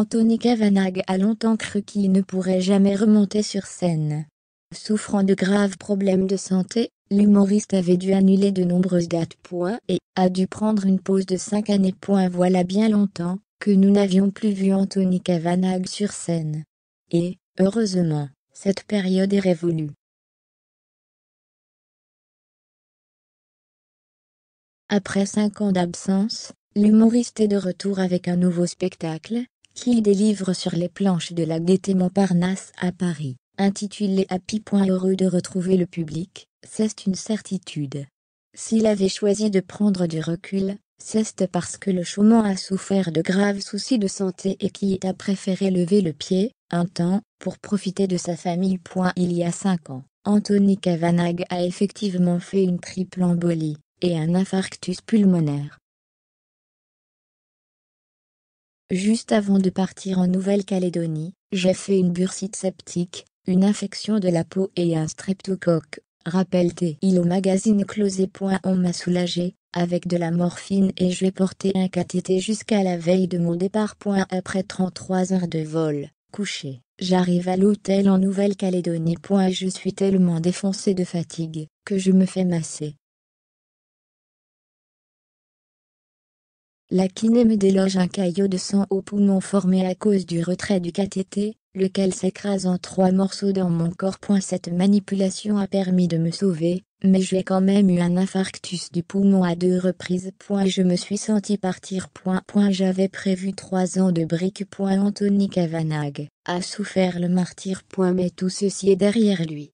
Anthony Kavanagh a longtemps cru qu'il ne pourrait jamais remonter sur scène. Souffrant de graves problèmes de santé, l'humoriste avait dû annuler de nombreuses dates point, et a dû prendre une pause de cinq années. Point. Voilà bien longtemps que nous n'avions plus vu Anthony Kavanagh sur scène. Et, heureusement, cette période est révolue. Après cinq ans d'absence, l'humoriste est de retour avec un nouveau spectacle, qui délivre sur les planches de la Gaîté Montparnasse à Paris, intitulé Happy. Heureux de retrouver le public, c'est une certitude. S'il avait choisi de prendre du recul, c'est parce que le Chaumont a souffert de graves soucis de santé et qu'il a préféré lever le pied, un temps, pour profiter de sa famille. Il y a cinq ans, Anthony Cavanagh a effectivement fait une triple embolie et un infarctus pulmonaire. Juste avant de partir en Nouvelle-Calédonie, j'ai fait une bursite septique, une infection de la peau et un streptocoque. Rappelle-t-il au magazine Closé. On m'a soulagé, avec de la morphine et j'ai porté un cathéter jusqu'à la veille de mon départ. Après 33 heures de vol, couché, j'arrive à l'hôtel en Nouvelle-Calédonie. Je suis tellement défoncé de fatigue, que je me fais masser, La kiné me déloge un caillot de sang au poumon formé à cause du retrait du cathéter, lequel s'écrase en trois morceaux dans mon corps. Cette manipulation a permis de me sauver, mais j'ai quand même eu un infarctus du poumon à deux reprises. Je me suis senti partir. J'avais prévu trois ans de briques. Anthony Kavanagh a souffert le martyr. Mais tout ceci est derrière lui.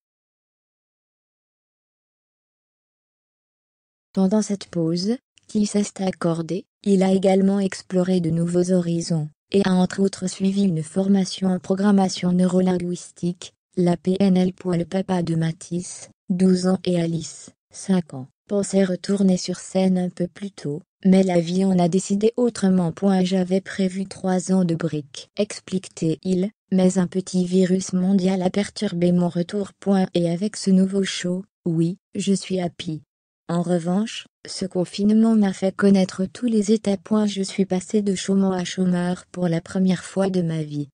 Pendant cette pause, qui s'est accordée? Il a également exploré de nouveaux horizons, et a entre autres suivi une formation en programmation neurolinguistique, la PNL pour le papa de Matisse, 12 ans et Alice, 5 ans, pensait retourner sur scène un peu plus tôt, mais la vie en a décidé autrement. J'avais prévu trois ans de briques, expliquait-il, mais un petit virus mondial a perturbé mon retour. Et avec ce nouveau show, oui, je suis happy, en revanche, ce confinement m'a fait connaître tous les états. Je suis passé de chômeur à chômeur pour la première fois de ma vie.